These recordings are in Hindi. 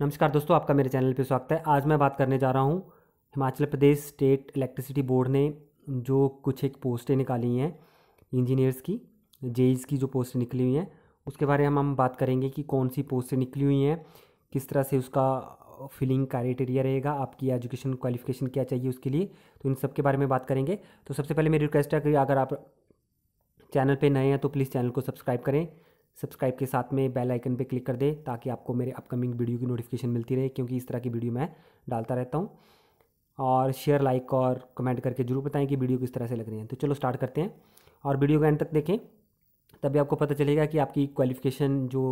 नमस्कार दोस्तों आपका मेरे चैनल पे स्वागत है आज मैं बात करने जा रहा हूँ Himachal Pradesh state electricity board ने जो कुछ एक पोस्टें निकाली हैं इंजीनियर्स की जेईस की जो पोस्टें निकली हुई हैं उसके बारे में हम बात करेंगे कि कौन सी पोस्टें निकली हुई हैं किस तरह से उसका फिलिंग क्राइटेरिया रहेगा आपकी एजुकेशन क्वालिफिकेशन क्या चाहिए उसके लिए तो इन सब के बारे में बात करेंगे तो सबसे पहले मेरी रिक्वेस्ट है कि अगर आप चैनल पे नए हैं तो प्लीज़ चैनल को सब्सक्राइब करें सब्सक्राइब के साथ में बेल आइकन पे क्लिक कर दें ताकि आपको मेरे अपकमिंग वीडियो की नोटिफिकेशन मिलती रहे क्योंकि इस तरह की वीडियो मैं डालता रहता हूँ और शेयर लाइक और कमेंट करके जरूर बताएं कि वीडियो किस तरह से लग रही है तो चलो स्टार्ट करते हैं और वीडियो का एंड तक देखें तभी आपको पता चलेगा कि आपकी क्वालिफिकेशन जो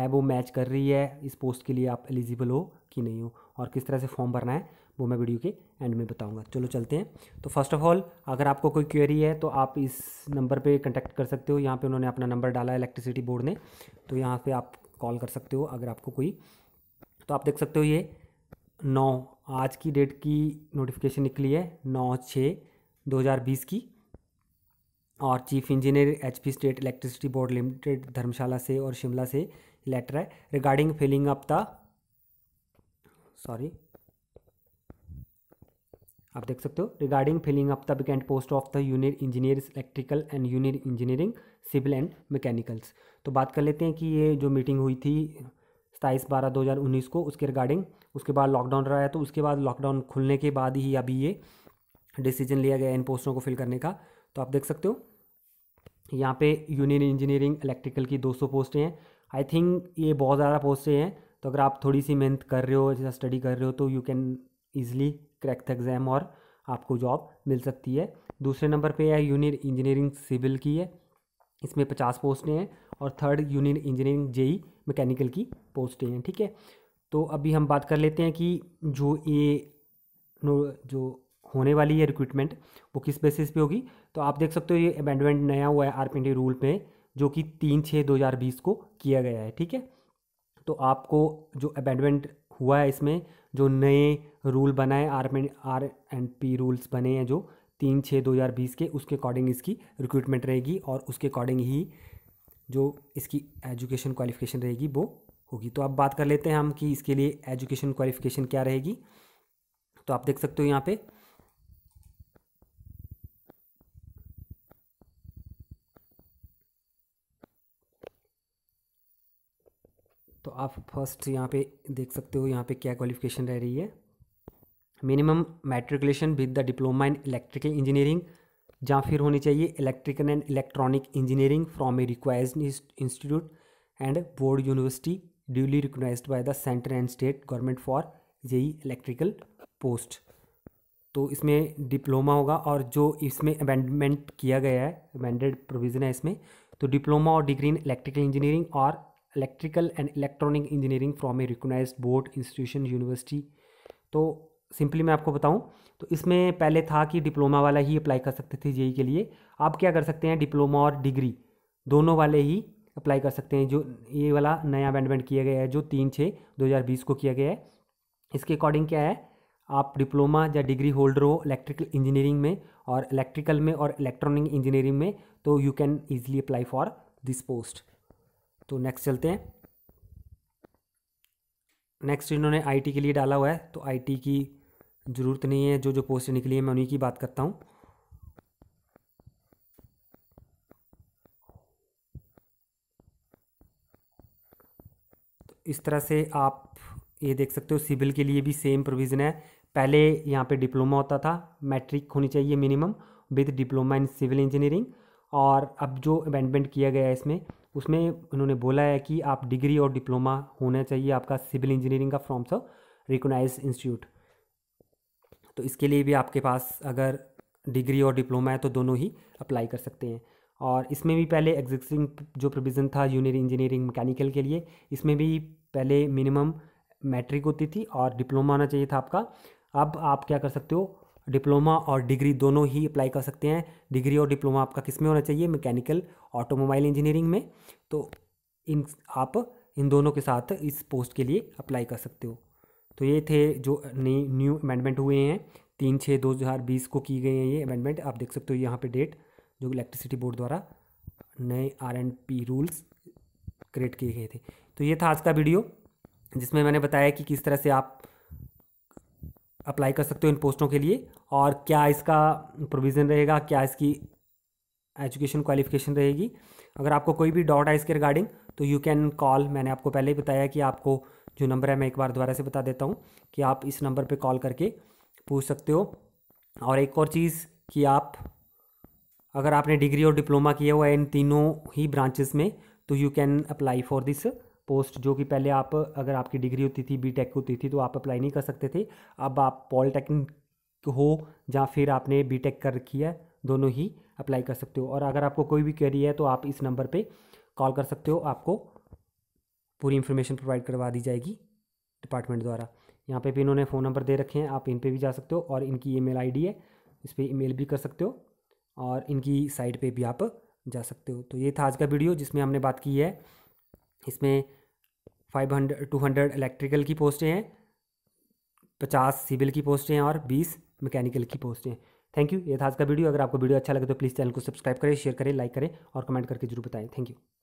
है वो मैच कर रही है इस पोस्ट के लिए आप एलिजिबल हो कि नहीं हो और किस तरह से फॉर्म भरना है वो मैं वीडियो के एंड में बताऊंगा चलो चलते हैं तो फर्स्ट ऑफ ऑल अगर आपको कोई क्वेरी है तो आप इस नंबर पे कांटेक्ट कर सकते हो यहाँ पे उन्होंने अपना नंबर डाला है इलेक्ट्रिसिटी बोर्ड ने तो यहाँ पे आप कॉल कर सकते हो अगर आपको कोई तो आप देख सकते हो ये नौ आज की डेट की नोटिफिकेशन निकली है नौ छः दो हज़ार बीस की और chief engineer P state electricity board limited Dharamshala से और शिमला से लेटर है regarding filling up the sorry आप देख सकते हो regarding filling up the vacant post of the junior engineer electrical and junior engineering civil and mechanicals तो बात कर लेते हैं कि ये जो मीटिंग हुई थी सताईस बारह दो हज़ार उन्नीस को उसके रिगार्डिंग उसके बाद लॉकडाउन रहा है तो उसके बाद लॉकडाउन खुलने के बाद ही अभी ये डिसीजन लिया गया इन पोस्टों को फिल करने का तो आप देख सकते हो यहाँ पे यूनियन इंजीनियरिंग इलेक्ट्रिकल की 200 पोस्टें हैं आई थिंक ये बहुत ज़्यादा पोस्टें हैं तो अगर आप थोड़ी सी मेहनत कर रहे हो जैसा स्टडी कर रहे हो तो you can easily crack the exam और आपको जॉब मिल सकती है दूसरे नंबर पे है यूनियन इंजीनियरिंग सिविल की है इसमें पचास पोस्टें हैं और थर्ड यूनियन इंजीनियरिंग जेई मैकेनिकल e की पोस्टें हैं ठीक है तो अभी हम बात कर लेते हैं कि जो ये जो होने वाली है रिक्रूटमेंट वो किस बेसिस पे होगी तो आप देख सकते हो ये अमेंडमेंट नया हुआ है आर रूल में जो कि तीन छः दो हज़ार बीस को किया गया है ठीक है तो आपको जो अमेंडमेंट हुआ है इसमें जो नए रूल बनाए R R and P rules बने हैं जो तीन छः दो हज़ार बीस के उसके अकॉर्डिंग इसकी रिक्रूटमेंट रहेगी और उसके अकॉर्डिंग ही जो इसकी एजुकेशन क्वालिफिकेशन रहेगी वो होगी तो अब बात कर लेते हैं हम कि इसके लिए एजुकेशन क्वालिफिकेशन क्या रहेगी तो आप देख सकते हो यहाँ पर तो आप फर्स्ट यहाँ पे देख सकते हो यहाँ पे क्या क्वालिफिकेशन रह रही है minimum matriculation with the diploma in electrical engineering जहाँ फिर होनी चाहिए electrical and electronic engineering from a required institute and board university duly recognize by the centre and state government for ये इलेक्ट्रिकल पोस्ट तो इसमें डिप्लोमा होगा और जो इसमें अमेंडमेंट किया गया है अमेंडेड प्रोविज़न है इसमें तो डिप्लोमा और डिग्री इन इलेक्ट्रिकल इंजीनियरिंग और electrical and electronic engineering from a recognize board institution university तो सिंपली मैं आपको बताऊं तो इसमें पहले था कि डिप्लोमा वाला ही अप्लाई कर सकते थे जेई के लिए आप क्या कर सकते हैं डिप्लोमा और डिग्री दोनों वाले ही अप्लाई कर सकते हैं जो ये वाला नया अमेंडमेंट किया गया है जो तीन छः दो हज़ार बीस को किया गया है इसके अकॉर्डिंग क्या है आप डिप्लोमा या डिग्री होल्डर हो इलेक्ट्रिकल इंजीनियरिंग में और इलेक्ट्रिकल में और इलेक्ट्रॉनिक इंजीनियरिंग में तो you can easily apply for this post तो नेक्स्ट चलते हैं नेक्स्ट इन्होंने आईटी के लिए डाला हुआ है तो आईटी की ज़रूरत नहीं है जो जो पोस्ट निकली है मैं उन्हीं की बात करता हूँ तो इस तरह से आप ये देख सकते हो सिविल के लिए भी सेम प्रोविज़न है पहले यहाँ पे डिप्लोमा होता था मैट्रिक होनी चाहिए minimum with diploma in civil engineering और अब जो अमेंडमेंट किया गया है इसमें उसमें उन्होंने बोला है कि आप डिग्री और डिप्लोमा होना चाहिए आपका सिविल इंजीनियरिंग का फ्रॉम द रिकोनाइज इंस्टीट्यूट तो इसके लिए भी आपके पास अगर डिग्री और डिप्लोमा है तो दोनों ही अप्लाई कर सकते हैं और इसमें भी पहले एग्जिस्टिंग जो प्रोविज़न था यूनियर इंजीनियरिंग मैकेनिकल के लिए इसमें भी पहले मिनिमम मैट्रिक होती थी और डिप्लोमा होना चाहिए था आपका अब आप क्या कर सकते हो डिप्लोमा और डिग्री दोनों ही अप्लाई कर सकते हैं डिग्री और डिप्लोमा आपका किस में होना चाहिए मैकेनिकल ऑटोमोबाइल इंजीनियरिंग में तो इन आप इन दोनों के साथ इस पोस्ट के लिए अप्लाई कर सकते हो तो ये थे जो नई न्यू अमेंडमेंट हुए हैं तीन छः दो हज़ार बीस को की गई हैं ये अमेंडमेंट आप देख सकते हो यहाँ पे डेट जो इलेक्ट्रिसिटी बोर्ड द्वारा नए R and P rules create किए गए थे तो ये था आज का वीडियो जिसमें मैंने बताया कि किस तरह से आप अप्लाई कर सकते हो इन पोस्टों के लिए और क्या इसका प्रोविज़न रहेगा क्या इसकी एजुकेशन क्वालिफिकेशन रहेगी अगर आपको कोई भी डाउट है इसके रिगार्डिंग तो यू कैन कॉल मैंने आपको पहले ही बताया कि आपको जो नंबर है मैं एक बार दोबारा से बता देता हूँ कि आप इस नंबर पे कॉल करके पूछ सकते हो और एक और चीज़ कि आप अगर आपने डिग्री और डिप्लोमा किया हुआ है इन तीनों ही ब्रांचेस में तो you can apply for this post जो कि पहले आप अगर आपकी डिग्री होती थी बी होती थी तो आप अप्लाई नहीं कर सकते थे अब आप पॉलिटेक्निक हो या फिर आपने बी कर रखी है दोनों ही अप्लाई कर सकते हो और अगर आपको कोई भी क्वेरी है तो आप इस नंबर पे कॉल कर सकते हो आपको पूरी इन्फॉर्मेशन प्रोवाइड करवा दी जाएगी डिपार्टमेंट द्वारा यहाँ पे भी इन्होंने फ़ोन नंबर दे रखे हैं आप इन पे भी जा सकते हो और इनकी ईमेल आईडी है इस पर ईमेल भी कर सकते हो और इनकी साइट पे भी आप जा सकते हो तो ये था आज का वीडियो जिसमें हमने बात की है इसमें five hundred two hundred electrical की पोस्टें हैं पचास सिविल की पोस्टें हैं और बीस मैकेनिकल की पोस्टें हैं थैंक यू ये था आज का वीडियो अगर आपको वीडियो अच्छा लगे तो प्लीज़ चैनल को सब्सक्राइब करें शेयर करें लाइक करें और कमेंट करके जरूर बताएं थैंक यू